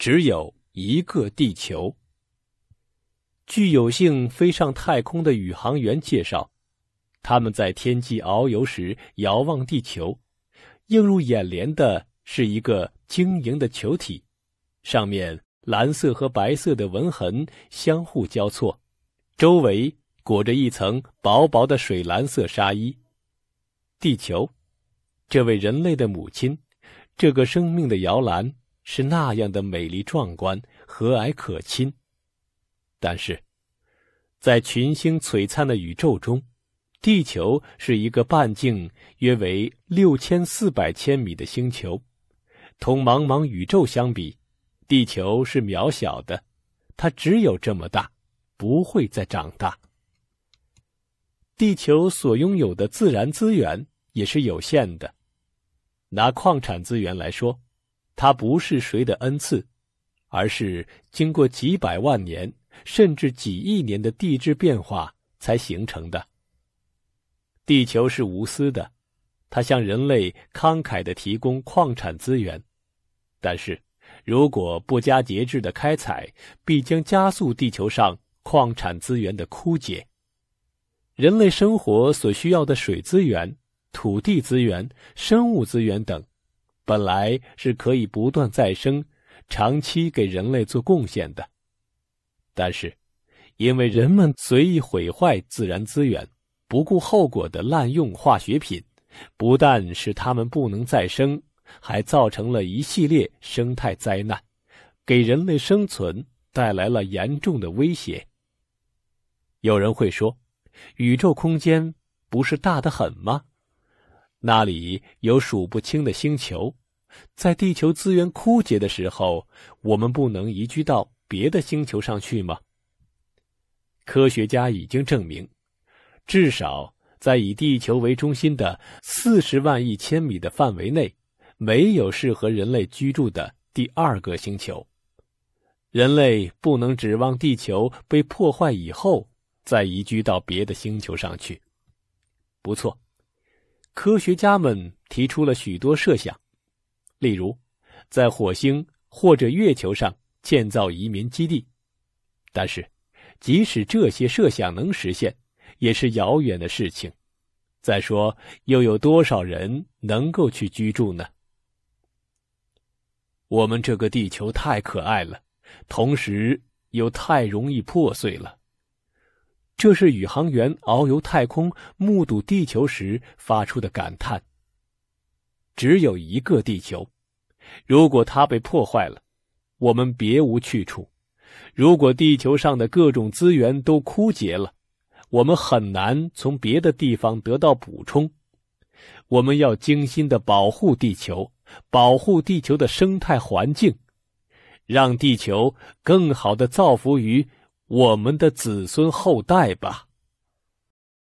只有一个地球。据有幸飞上太空的宇航员介绍，他们在天际遨游时遥望地球，映入眼帘的是一个晶莹的球体，上面蓝色和白色的纹痕相互交错，周围裹着一层薄薄的水蓝色纱衣。地球，这位人类的母亲，这个生命的摇篮。是那样的美丽壮观、和蔼可亲，但是，在群星璀璨的宇宙中，地球是一个半径约为六千四百千米的星球。同茫茫宇宙相比，地球是渺小的，它只有这么大，不会再长大。地球所拥有的自然资源也是有限的，拿矿产资源来说。它不是谁的恩赐，而是经过几百万年甚至几亿年的地质变化才形成的。地球是无私的，它向人类慷慨的提供矿产资源，但是如果不加节制的开采，必将加速地球上矿产资源的枯竭。人类生活所需要的水资源、土地资源、生物资源等。本来是可以不断再生、长期给人类做贡献的，但是，因为人们随意毁坏自然资源，不顾后果的滥用化学品，不但使它们不能再生，还造成了一系列生态灾难，给人类生存带来了严重的威胁。有人会说，宇宙空间不是大得很吗？那里有数不清的星球。在地球资源枯竭的时候，我们不能移居到别的星球上去吗？科学家已经证明，至少在以地球为中心的四十万亿千米的范围内，没有适合人类居住的第二个星球。人类不能指望地球被破坏以后再移居到别的星球上去。不错，科学家们提出了许多设想。例如，在火星或者月球上建造移民基地，但是，即使这些设想能实现，也是遥远的事情。再说，又有多少人能够去居住呢？我们这个地球太可爱了，同时又太容易破碎了。这是宇航员遨游太空、目睹地球时发出的感叹。只有一个地球，如果它被破坏了，我们别无去处；如果地球上的各种资源都枯竭了，我们很难从别的地方得到补充。我们要精心的保护地球，保护地球的生态环境，让地球更好的造福于我们的子孙后代吧。